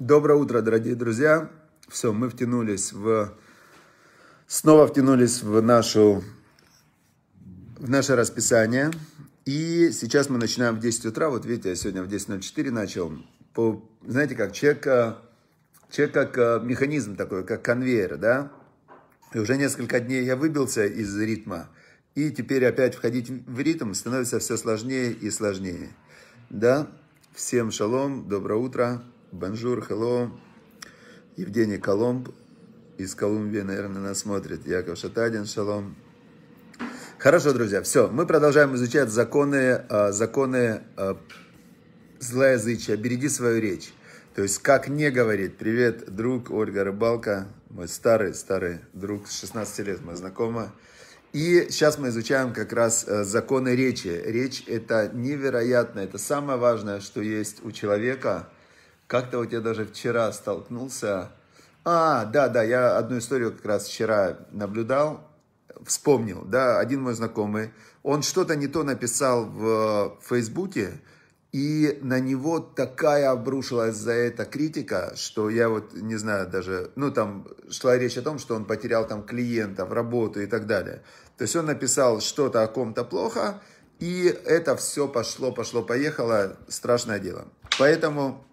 Доброе утро, дорогие друзья. Все, мы втянулись в... Снова втянулись в, нашу... в наше расписание. И сейчас мы начинаем в 10 утра. Вот видите, я сегодня в 10.04 начал. По... Знаете как, человек, э, человек как э, механизм такой, как конвейер, да? И уже несколько дней я выбился из ритма. И теперь опять входить в ритм становится все сложнее и сложнее. Да? Всем шалом, доброе утро. Бонжур, hello. Евгений Коломб из Колумбии, наверное, нас смотрит. Яков Шатадин, шалом. Хорошо, друзья, все. Мы продолжаем изучать законы, а, законы а, злоязычия. Береги свою речь. То есть, как не говорить. Привет, друг Ольга Рыбалка, мой старый-старый друг, с 16 лет мы знакомы. И сейчас мы изучаем как раз э, законы речи. Речь – это невероятно, это самое важное, что есть у человека – как-то вот я даже вчера столкнулся. А, да, да, я одну историю как раз вчера наблюдал, вспомнил, да, один мой знакомый, он что-то не то написал в э, Фейсбуке, и на него такая обрушилась за это критика, что я вот не знаю даже, ну там шла речь о том, что он потерял там клиентов, работу и так далее. То есть он написал что-то о ком-то плохо, и это все пошло, пошло, поехало, страшное дело. Поэтому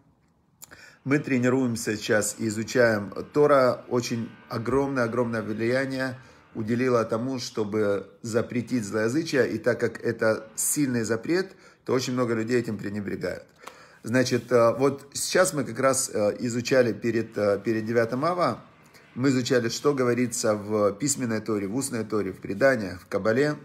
мы тренируемся сейчас и изучаем. Тора очень огромное-огромное влияние уделила тому, чтобы запретить злоязычие, и так как это сильный запрет, то очень много людей этим пренебрегают. Значит, э, вот сейчас мы как раз э, изучали перед, э, перед 9 ава, мы изучали, что говорится в письменной Торе, в устной Торе, в преданиях, в Кабале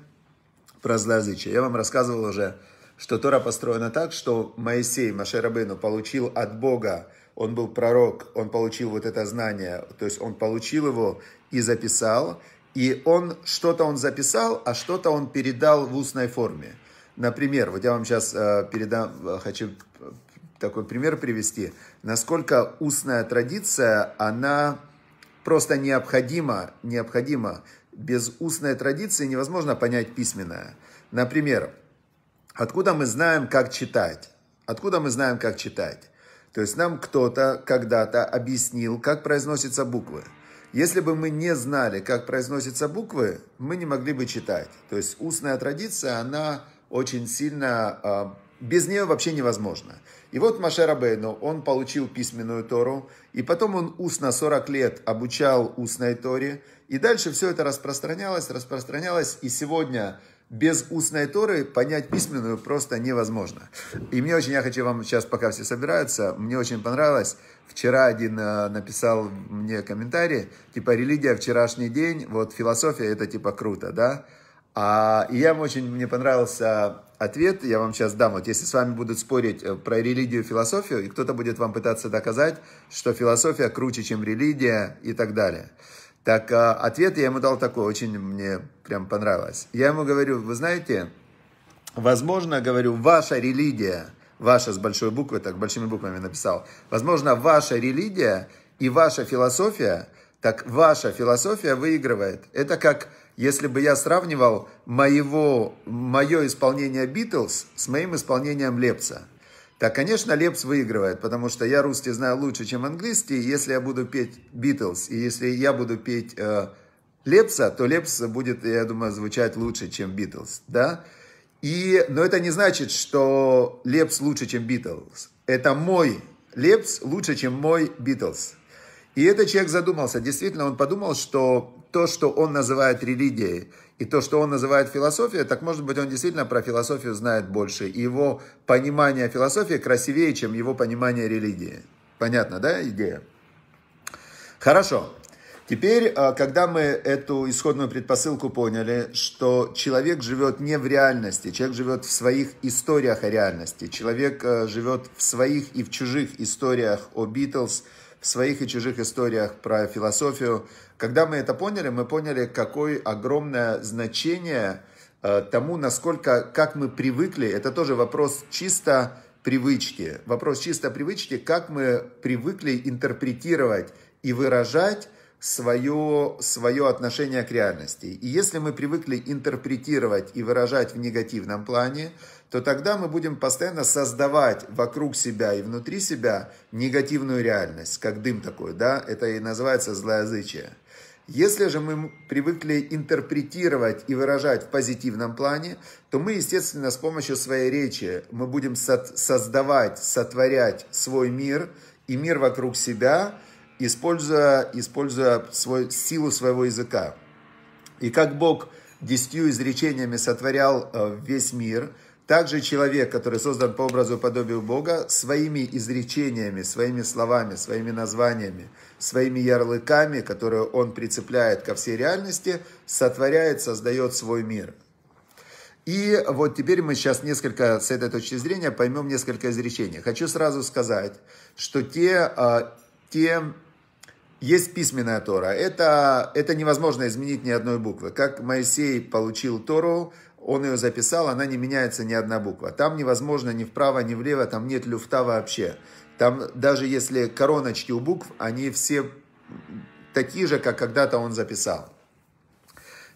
про злоязычие. Я вам рассказывал уже, что Тора построена так, что Моисей Машерабейну получил от Бога он был пророк, он получил вот это знание, то есть он получил его и записал, и он что-то он записал, а что-то он передал в устной форме. Например, вот я вам сейчас э, передам, э, хочу такой пример привести, насколько устная традиция, она просто необходима, необходима. Без устной традиции невозможно понять письменное. Например, откуда мы знаем, как читать? Откуда мы знаем, как читать? То есть нам кто-то когда-то объяснил, как произносятся буквы. Если бы мы не знали, как произносятся буквы, мы не могли бы читать. То есть устная традиция, она очень сильно... А, без нее вообще невозможно. И вот Маше Рабейну, он получил письменную Тору, и потом он устно 40 лет обучал устной Торе, и дальше все это распространялось, распространялось, и сегодня без устной Торы понять письменную просто невозможно. И мне очень, я хочу вам сейчас, пока все собираются, мне очень понравилось, вчера один э, написал мне комментарий, типа, религия вчерашний день, вот философия это типа круто, да? А, и я очень, мне понравился ответ, я вам сейчас дам, вот если с вами будут спорить э, про религию и философию, и кто-то будет вам пытаться доказать, что философия круче, чем религия и так далее. Так а, ответ я ему дал такой, очень мне прям понравилось. Я ему говорю, вы знаете, возможно, говорю, ваша религия, ваша с большой буквы, так большими буквами написал, возможно, ваша религия и ваша философия, так ваша философия выигрывает. Это как если бы я сравнивал моего, мое исполнение Битлз с моим исполнением Лепца. Так, конечно, Лепс выигрывает, потому что я русский знаю лучше, чем английский. Если я буду петь Битлз, и если я буду петь э, Лепса, то Лепс будет, я думаю, звучать лучше, чем Битлз, да? И, но это не значит, что Лепс лучше, чем Битлз. Это мой Лепс лучше, чем мой Битлз. И этот человек задумался, действительно, он подумал, что то, что он называет религией, и то, что он называет философией, так может быть он действительно про философию знает больше. И его понимание философии красивее, чем его понимание религии. Понятно, да, идея? Хорошо. Теперь, а, когда мы эту исходную предпосылку поняли, что человек живет не в реальности, человек живет в своих историях о реальности, человек а, живет в своих и в чужих историях о Битлз, в своих и чужих историях про философию, когда мы это поняли, мы поняли, какое огромное значение э, тому, насколько, как мы привыкли, это тоже вопрос чисто привычки. Вопрос чисто привычки, как мы привыкли интерпретировать и выражать свое, свое отношение к реальности. И если мы привыкли интерпретировать и выражать в негативном плане, то тогда мы будем постоянно создавать вокруг себя и внутри себя негативную реальность, как дым такой, да, это и называется злоязычие. Если же мы привыкли интерпретировать и выражать в позитивном плане, то мы, естественно, с помощью своей речи мы будем создавать, сотворять свой мир и мир вокруг себя, используя, используя свой, силу своего языка. И как Бог десятью изречениями сотворял э, весь мир – также человек, который создан по образу и подобию Бога, своими изречениями, своими словами, своими названиями, своими ярлыками, которые он прицепляет ко всей реальности, сотворяет, создает свой мир. И вот теперь мы сейчас несколько, с этой точки зрения, поймем несколько изречений. Хочу сразу сказать, что те, а, те есть письменная Тора. Это, это невозможно изменить ни одной буквы. Как Моисей получил Тору он ее записал, она не меняется ни одна буква. Там невозможно ни вправо, ни влево, там нет люфта вообще. Там даже если короночки у букв, они все такие же, как когда-то он записал.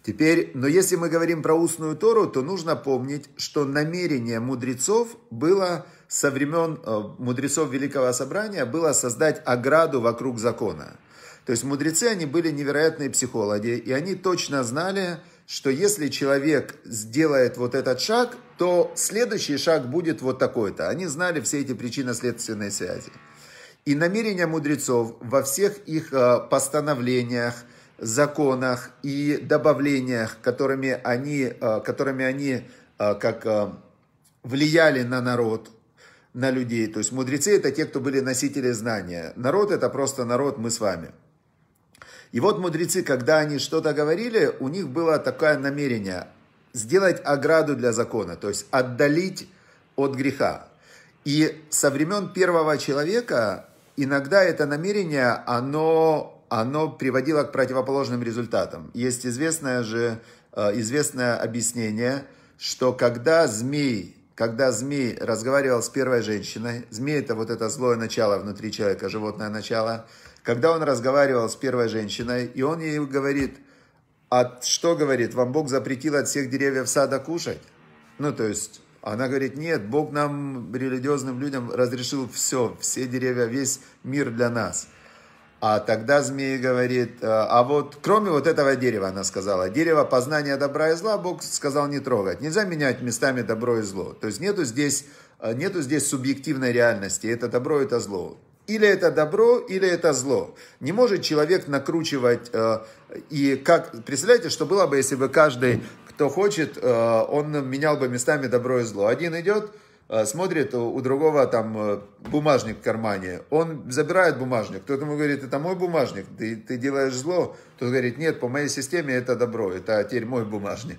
Теперь, но если мы говорим про устную Тору, то нужно помнить, что намерение мудрецов было со времен э, мудрецов Великого Собрания было создать ограду вокруг закона. То есть мудрецы, они были невероятные психологи, и они точно знали, что если человек сделает вот этот шаг, то следующий шаг будет вот такой-то. Они знали все эти причинно-следственные связи. И намерения мудрецов во всех их э, постановлениях, законах и добавлениях, которыми они, э, которыми они э, как влияли на народ, на людей. То есть мудрецы это те, кто были носители знания. Народ это просто народ, мы с вами. И вот мудрецы, когда они что-то говорили, у них было такое намерение сделать ограду для закона, то есть отдалить от греха. И со времен первого человека иногда это намерение, оно, оно приводило к противоположным результатам. Есть известное же, э, известное объяснение, что когда змей, когда змей разговаривал с первой женщиной, змей это вот это злое начало внутри человека, животное начало, когда он разговаривал с первой женщиной, и он ей говорит, а что говорит, вам Бог запретил от всех деревьев сада кушать? Ну, то есть, она говорит, нет, Бог нам, религиозным людям, разрешил все, все деревья, весь мир для нас. А тогда змея говорит, «А, а вот кроме вот этого дерева, она сказала, дерево познания добра и зла Бог сказал не трогать. Нельзя менять местами добро и зло. То есть нету здесь, нету здесь субъективной реальности, это добро, это зло. Или это добро, или это зло. Не может человек накручивать. Э, и как, представляете, что было бы, если бы каждый, кто хочет, э, он менял бы местами добро и зло. Один идет, э, смотрит у другого там бумажник в кармане, он забирает бумажник, кто-то ему говорит, это мой бумажник, ты, ты делаешь зло, тот говорит, нет, по моей системе это добро, это теперь мой бумажник.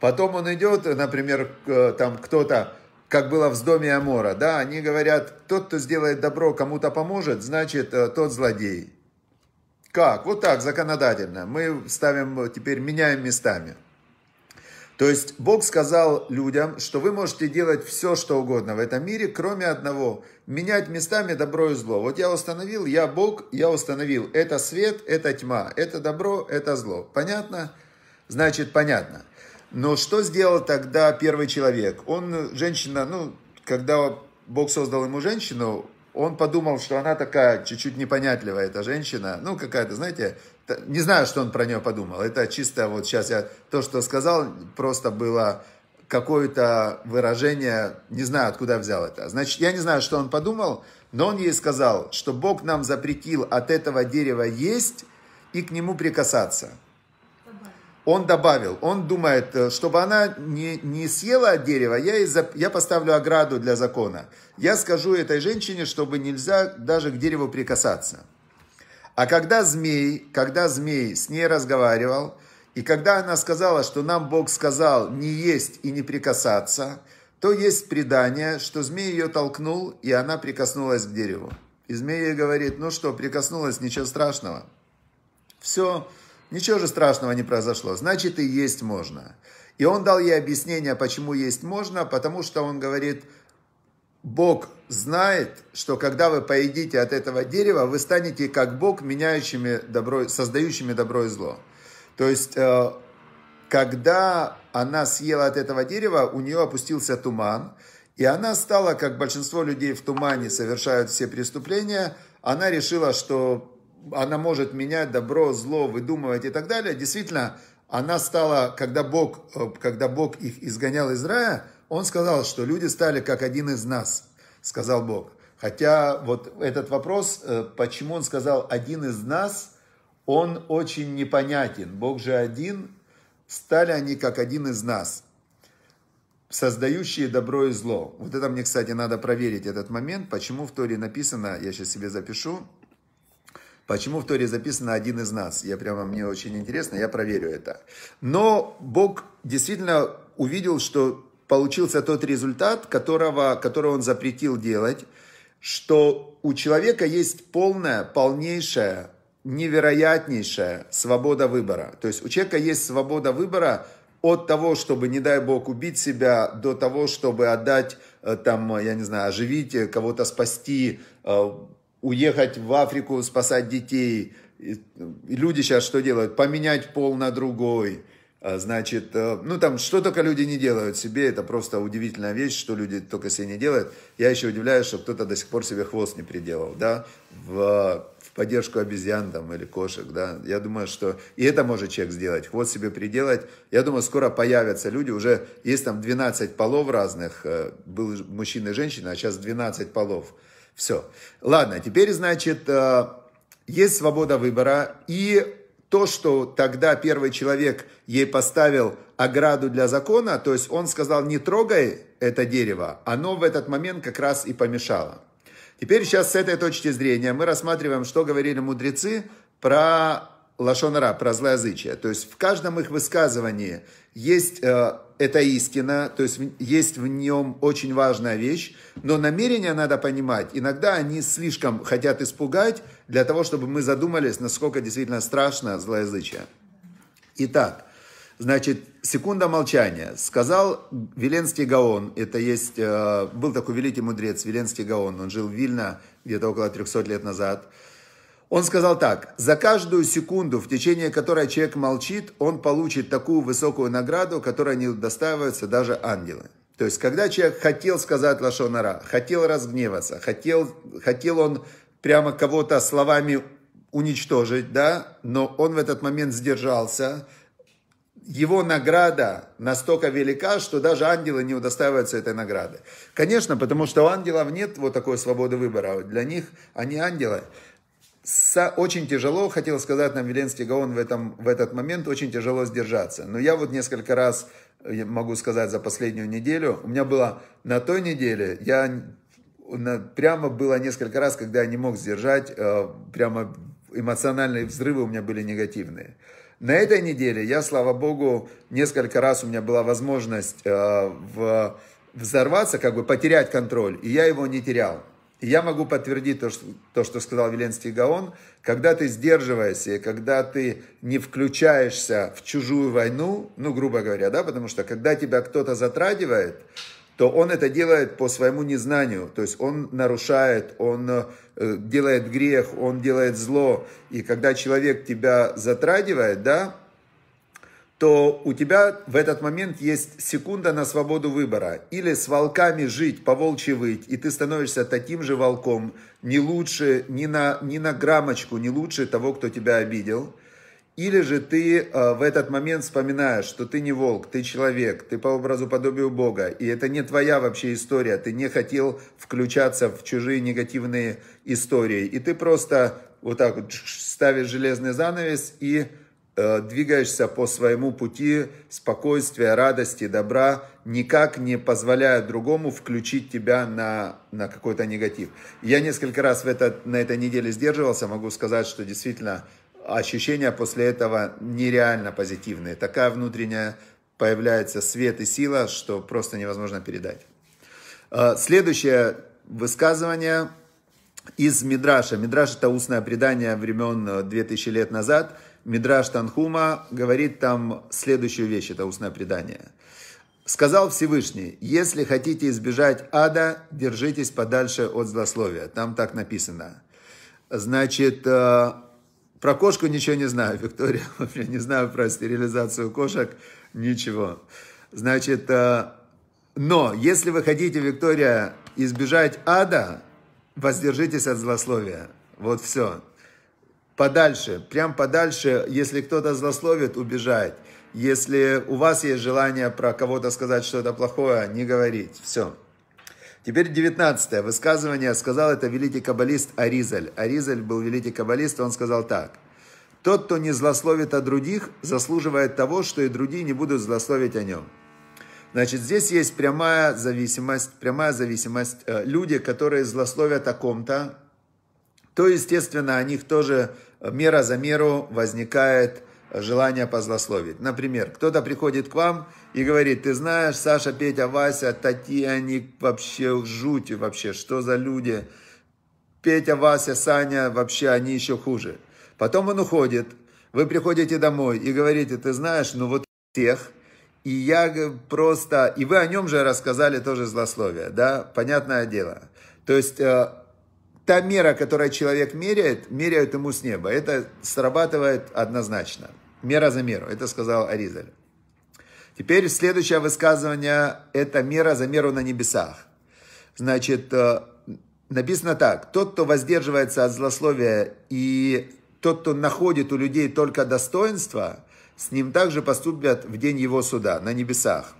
Потом он идет, например, там кто-то как было в доме Амора, да, они говорят, тот, кто сделает добро, кому-то поможет, значит, э, тот злодей. Как? Вот так, законодательно. Мы ставим, теперь меняем местами. То есть Бог сказал людям, что вы можете делать все, что угодно в этом мире, кроме одного. Менять местами добро и зло. Вот я установил, я Бог, я установил. Это свет, это тьма, это добро, это зло. Понятно? Значит, понятно. Но что сделал тогда первый человек? Он, женщина, ну, когда Бог создал ему женщину, он подумал, что она такая чуть-чуть непонятливая, эта женщина. Ну, какая-то, знаете, не знаю, что он про нее подумал. Это чисто вот сейчас я то, что сказал, просто было какое-то выражение, не знаю, откуда взял это. Значит, я не знаю, что он подумал, но он ей сказал, что Бог нам запретил от этого дерева есть и к нему прикасаться. Он добавил, он думает, э, чтобы она не, не съела дерево, я, из, я поставлю ограду для закона. Я скажу этой женщине, чтобы нельзя даже к дереву прикасаться. А когда змей, когда змей с ней разговаривал, и когда она сказала, что нам Бог сказал не есть и не прикасаться, то есть предание, что змей ее толкнул, и она прикоснулась к дереву. И змей ей говорит, ну что, прикоснулась, ничего страшного. Все, Ничего же страшного не произошло, значит и есть можно. И он дал ей объяснение, почему есть можно, потому что он говорит, Бог знает, что когда вы поедите от этого дерева, вы станете как Бог, меняющими добро, создающими добро и зло. То есть, э, когда она съела от этого дерева, у нее опустился туман, и она стала, как большинство людей в тумане совершают все преступления, она решила, что она может менять добро, зло, выдумывать и так далее. Действительно, она стала, когда Бог, э, когда Бог их изгонял из рая, он сказал, что люди стали как один из нас, сказал Бог. Хотя вот этот вопрос, э, почему он сказал один из нас, он очень непонятен. Бог же один, стали они как один из нас, создающие добро и зло. Вот это мне, кстати, надо проверить этот момент, почему в Торе написано, я сейчас себе запишу, Почему в Торе записано «один из нас»? Я прямо, мне очень интересно, я проверю это. Но Бог действительно увидел, что получился тот результат, которого, который он запретил делать, что у человека есть полная, полнейшая, невероятнейшая свобода выбора. То есть у человека есть свобода выбора от того, чтобы, не дай бог, убить себя, до того, чтобы отдать, э, там, я не знаю, оживить э, кого-то, спасти, э, уехать в Африку спасать детей. И люди сейчас что делают? Поменять пол на другой. А, значит, э, ну там что только люди не делают себе, это просто удивительная вещь, что люди только себе не делают. Я еще удивляюсь, что кто-то до сих пор себе хвост не приделал, да, в, в поддержку обезьян там или кошек, да. Я думаю, что и это может человек сделать, хвост себе приделать. Я думаю, скоро появятся люди, уже есть там 12 полов разных, э, был мужчина и женщина, а сейчас 12 полов. Все. Ладно, теперь, значит, э, есть свобода выбора. И то, что тогда первый человек ей поставил ограду для закона, то есть он сказал, не трогай это дерево, оно в этот момент как раз и помешало. Теперь сейчас с этой точки зрения мы рассматриваем, что говорили мудрецы про лашонара, про злоязычие. То есть в каждом их высказывании есть э, эта истина, то есть есть в нем очень важная вещь, но намерения надо понимать. Иногда они слишком хотят испугать для того, чтобы мы задумались, насколько действительно страшно злоязычие. Итак, значит, секунда молчания. Сказал Веленский Гаон, это есть, э, был такой великий мудрец Веленский Гаон, он жил в Вильно где-то около 300 лет назад, он сказал так, за каждую секунду, в течение которой человек молчит, он получит такую высокую награду, которой не удостаиваются даже ангелы. То есть, когда человек хотел сказать Лашонара, хотел разгневаться, хотел, хотел он прямо кого-то словами уничтожить, да, но он в этот момент сдержался, его награда настолько велика, что даже ангелы не удостаиваются этой награды. Конечно, потому что у ангелов нет вот такой свободы выбора. Для них они ангелы. Со, очень тяжело, хотел сказать нам Веленский Гаон в, этом, в этот момент, очень тяжело сдержаться. Но я вот несколько раз, э, могу сказать, за последнюю неделю, у меня было на той неделе, я на, прямо было несколько раз, когда я не мог сдержать, э, прямо эмоциональные взрывы у меня были негативные. На этой неделе я, слава богу, несколько раз у меня была возможность э, в, взорваться, как бы потерять контроль, и я его не терял я могу подтвердить то, что, то, что сказал Веленский Гаон. Когда ты сдерживаешься, когда ты не включаешься в чужую войну, ну, грубо говоря, да, потому что когда тебя кто-то затрагивает, то он это делает по своему незнанию. То есть он нарушает, он э, делает грех, он делает зло. И когда человек тебя затрагивает, да, то у тебя в этот момент есть секунда на свободу выбора. Или с волками жить, по волчьи выть, и ты становишься таким же волком, не лучше, ни на, ни на грамочку не лучше того, кто тебя обидел. Или же ты э, в этот момент вспоминаешь, что ты не волк, ты человек, ты по образу подобию Бога, и это не твоя вообще история, ты не хотел включаться в чужие негативные истории, и ты просто вот так вот ставишь железный занавес и Э, двигаешься по своему пути спокойствия, радости, добра, никак не позволяя другому включить тебя на, на какой-то негатив. Я несколько раз в это, на этой неделе сдерживался, могу сказать, что действительно ощущения после этого нереально позитивные. Такая внутренняя появляется свет и сила, что просто невозможно передать. Э, следующее высказывание из Мидраша. Мидраш – это устное предание времен 2000 э, лет назад – Мидраш Танхума говорит там следующую вещь, это устное предание. Сказал Всевышний, если хотите избежать ада, держитесь подальше от злословия. Там так написано. Значит, э, про кошку ничего не знаю, Виктория. Я не знаю про стерилизацию кошек, ничего. Значит, э, но если вы хотите, Виктория, избежать ада, воздержитесь от злословия. Вот все подальше, прям подальше, если кто-то злословит, убежать. Если у вас есть желание про кого-то сказать что-то плохое, не говорить. Все. Теперь 19 -е. высказывание сказал это великий каббалист Аризаль. Аризаль был великий каббалист, он сказал так. Тот, кто не злословит о других, заслуживает того, что и другие не будут злословить о нем. Значит, здесь есть прямая зависимость, прямая зависимость. Э, люди, которые злословят о ком-то, то, естественно, о них тоже э, мера за меру возникает э, желание позлословить. Например, кто-то приходит к вам и говорит, ты знаешь, Саша, Петя, Вася, такие они вообще жути вообще, что за люди. Петя, Вася, Саня, вообще они еще хуже. Потом он уходит, вы приходите домой и говорите, ты знаешь, ну вот тех, и я просто, и вы о нем же рассказали тоже злословие, да, понятное дело. То есть э, та мера, которую человек меряет, меряют ему с неба. Это срабатывает однозначно. Мера за меру. Это сказал Аризаль. Теперь следующее высказывание – это мера за меру на небесах. Значит, э, написано так. Тот, кто воздерживается от злословия и тот, кто находит у людей только достоинство, с ним также поступят в день его суда на небесах.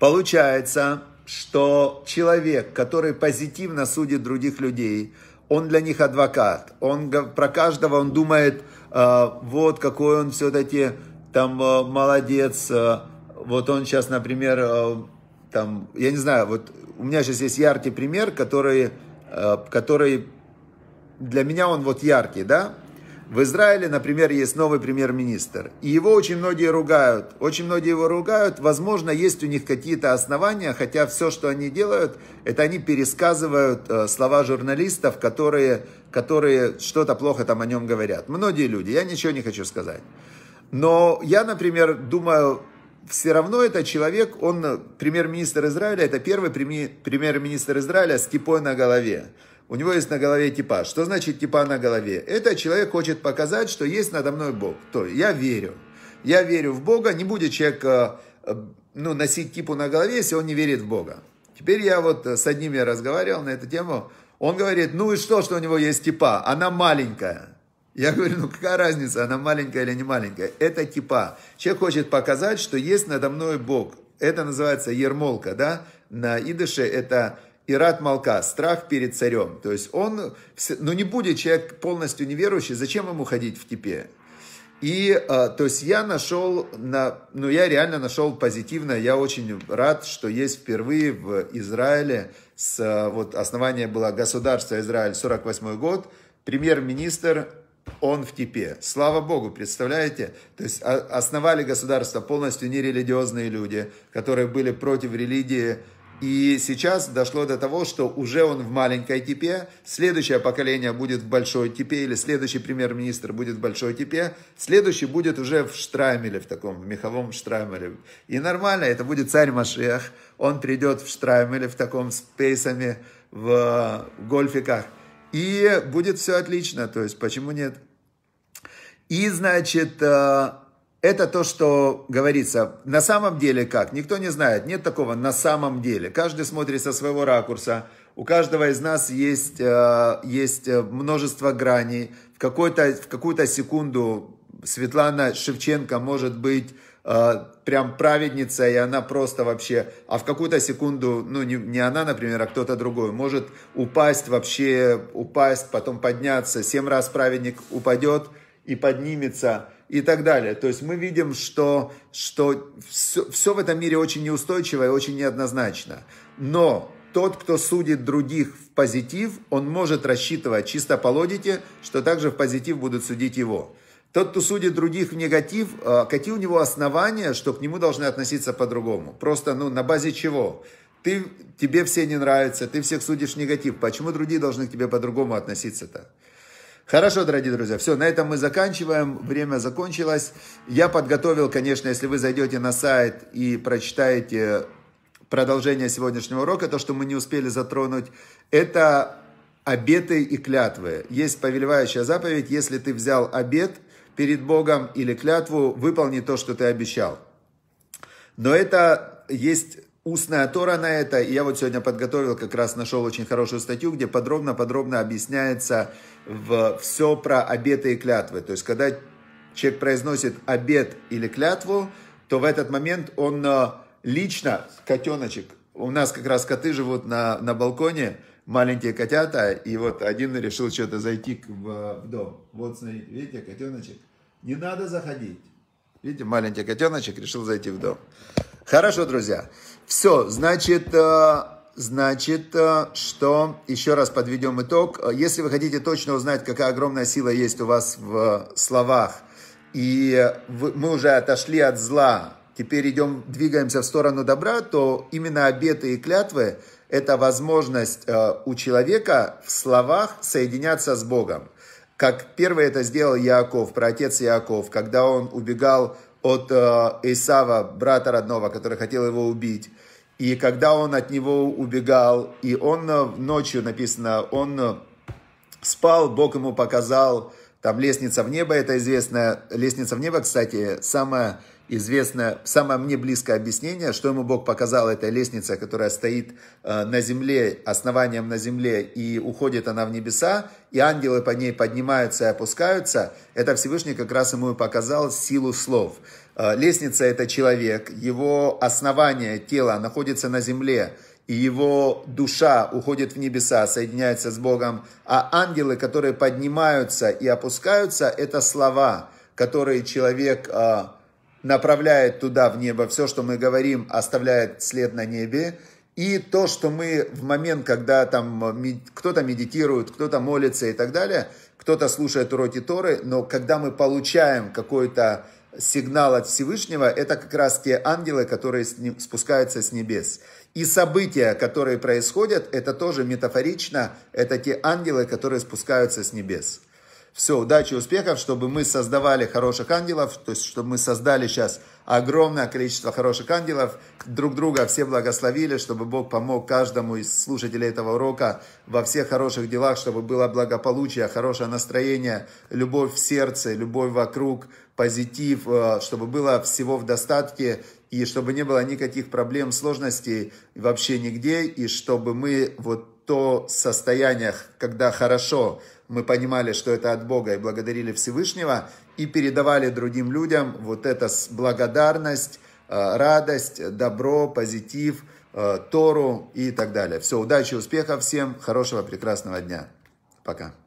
Получается, что человек, который позитивно судит других людей, он для них адвокат. Он про каждого он думает, а, вот какой он все-таки там а, молодец. А, вот он сейчас, например, там, я не знаю, вот у меня сейчас есть яркий пример, который, который для меня он вот яркий, да, в Израиле, например, есть новый премьер-министр. И его очень многие ругают. Очень многие его ругают. Возможно, есть у них какие-то основания, хотя все, что они делают, это они пересказывают э, слова журналистов, которые, которые что-то плохо там о нем говорят. Многие люди. Я ничего не хочу сказать. Но я, например, думаю, все равно это человек, он э, премьер-министр Израиля, это первый премьер-министр Израиля с кипой на голове. У него есть на голове типа. Что значит типа на голове? Это человек хочет показать, что есть надо мной Бог. То я верю. Я верю в Бога. Не будет человек э, э, ну, носить типу на голове, если он не верит в Бога. Теперь я вот э, с одним я разговаривал на эту тему. Он говорит, ну и что, что у него есть типа? Она маленькая. Я говорю, ну какая разница, она маленькая или не маленькая? Это типа. Человек хочет показать, что есть надо мной Бог. Это называется ермолка, да? На идыше это Ират молка, страх перед царем. То есть он, ну не будет человек полностью неверующий, зачем ему ходить в кипе? И, а, то есть я нашел, на, ну я реально нашел позитивно, я очень рад, что есть впервые в Израиле, с, а, вот основание было государство Израиль, 48 год, премьер-министр, он в кипе. Слава Богу, представляете? То есть а, основали государство полностью нерелигиозные люди, которые были против религии, и сейчас дошло до того, что уже он в маленькой типе, следующее поколение будет в большой типе, или следующий премьер-министр будет в большой типе, следующий будет уже в Штраймеле, в таком, в меховом Штраймеле. И нормально, это будет царь Машех, он придет в Штраймеле, в таком с пейсами, в гольфиках, и будет все отлично, то есть почему нет? И, значит, э, это то, что говорится. На самом деле как? Никто не знает. Нет такого на самом деле. Каждый смотрит со своего ракурса. У каждого из нас есть, э, есть э, множество граней. В, какой-то, в какую-то секунду Светлана Шевченко может быть э, прям праведница, и она просто вообще, а в какую-то секунду, ну не, не она, например, а кто-то другой, может упасть вообще, упасть, потом подняться, семь раз праведник упадет и поднимется – и так далее. То есть мы видим, что, что все, все в этом мире очень неустойчиво и очень неоднозначно. Но тот, кто судит других в позитив, он может рассчитывать чисто по логике, что также в позитив будут судить его. Тот, кто судит других в негатив, э, какие у него основания, что к нему должны относиться по-другому? Просто, ну, на базе чего? Ты, тебе все не нравится, ты всех судишь в негатив. Почему другие должны к тебе по-другому относиться-то? Хорошо, дорогие друзья, все, на этом мы заканчиваем, время закончилось. Я подготовил, конечно, если вы зайдете на сайт и прочитаете продолжение сегодняшнего урока, то, что мы не успели затронуть, это обеты и клятвы. Есть повелевающая заповедь, если ты взял обет перед Богом или клятву, выполни то, что ты обещал. Но это есть устная Тора на это. И я вот сегодня подготовил, как раз нашел очень хорошую статью, где подробно-подробно объясняется в, все про обеты и клятвы. То есть, когда человек произносит обет или клятву, то в этот момент он э, лично, котеночек, у нас как раз коты живут на, на балконе, маленькие котята, и вот один решил что-то зайти в, в дом. Вот, смотрите, видите, котеночек, не надо заходить. Видите, маленький котеночек решил зайти в дом. Хорошо, друзья. Все, значит, э, значит, э, что еще раз подведем итог. Если вы хотите точно узнать, какая огромная сила есть у вас в словах, и мы уже отошли от зла, теперь идем, двигаемся в сторону добра, то именно обеты и клятвы – это возможность э, у человека в словах соединяться с Богом. Как первый это сделал Яков, про отец Яков, когда он убегал от э, Исава, брата родного, который хотел его убить. И когда он от него убегал, и он э, ночью, написано, он э, спал, Бог ему показал, там лестница в небо, это известная лестница в небо, кстати, самая известное, самое мне близкое объяснение, что ему Бог показал, это лестница, которая стоит э, на земле, основанием на земле, и уходит она в небеса, и ангелы по ней поднимаются и опускаются. Это Всевышний как раз ему и показал силу слов. Э, лестница – это человек, его основание тела находится на земле, и его душа уходит в небеса, соединяется с Богом, а ангелы, которые поднимаются и опускаются, это слова, которые человек э, направляет туда в небо, все, что мы говорим, оставляет след на небе. И то, что мы в момент, когда там кто-то медитирует, кто-то молится и так далее, кто-то слушает уроки Торы, но когда мы получаем какой-то сигнал от Всевышнего, это как раз те ангелы, которые спускаются с небес. И события, которые происходят, это тоже метафорично, это те ангелы, которые спускаются с небес. Все, удачи, успехов, чтобы мы создавали хороших ангелов, то есть, чтобы мы создали сейчас огромное количество хороших ангелов, друг друга все благословили, чтобы Бог помог каждому из слушателей этого урока во всех хороших делах, чтобы было благополучие, хорошее настроение, любовь в сердце, любовь вокруг, позитив, э, чтобы было всего в достатке, и чтобы не было никаких проблем, сложностей вообще нигде, и чтобы мы вот то состояние, когда хорошо, мы понимали, что это от Бога и благодарили Всевышнего и передавали другим людям вот эта благодарность, э, радость, добро, позитив, э, Тору и так далее. Все, удачи, успехов всем, хорошего, прекрасного дня. Пока.